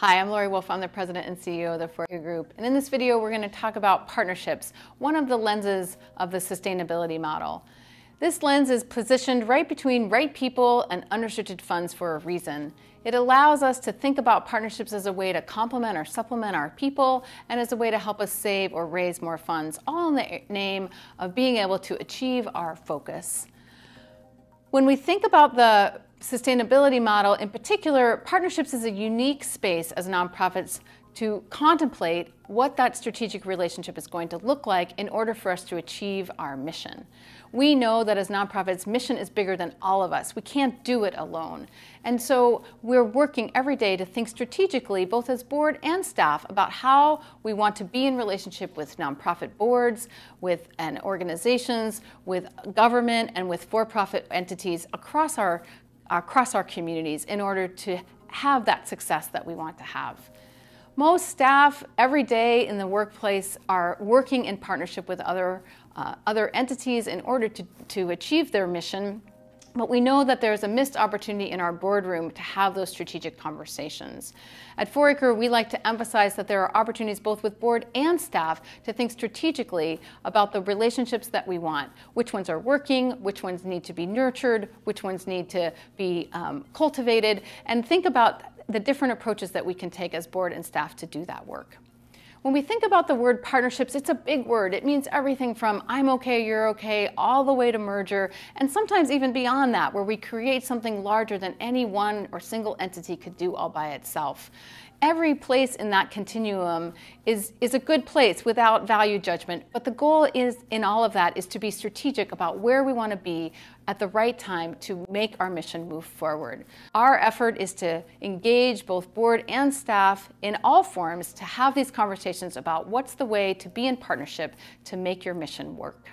Hi, I'm Lori Wolf. I'm the president and CEO of the For Group. And in this video, we're going to talk about partnerships, one of the lenses of the sustainability model. This lens is positioned right between right people and unrestricted funds for a reason. It allows us to think about partnerships as a way to complement or supplement our people and as a way to help us save or raise more funds, all in the name of being able to achieve our focus. When we think about the sustainability model, in particular, partnerships is a unique space as nonprofits to contemplate what that strategic relationship is going to look like in order for us to achieve our mission. We know that as nonprofits, mission is bigger than all of us. We can't do it alone. And so we're working every day to think strategically, both as board and staff, about how we want to be in relationship with nonprofit boards, with and organizations, with government, and with for-profit entities across our across our communities in order to have that success that we want to have. Most staff every day in the workplace are working in partnership with other, uh, other entities in order to, to achieve their mission. But we know that there's a missed opportunity in our boardroom to have those strategic conversations. At Four Acre, we like to emphasize that there are opportunities both with board and staff to think strategically about the relationships that we want, which ones are working, which ones need to be nurtured, which ones need to be um, cultivated, and think about the different approaches that we can take as board and staff to do that work. When we think about the word partnerships, it's a big word. It means everything from I'm okay, you're okay, all the way to merger, and sometimes even beyond that, where we create something larger than any one or single entity could do all by itself. Every place in that continuum is, is a good place without value judgment, but the goal is in all of that is to be strategic about where we want to be at the right time to make our mission move forward. Our effort is to engage both board and staff in all forms to have these conversations about what's the way to be in partnership to make your mission work.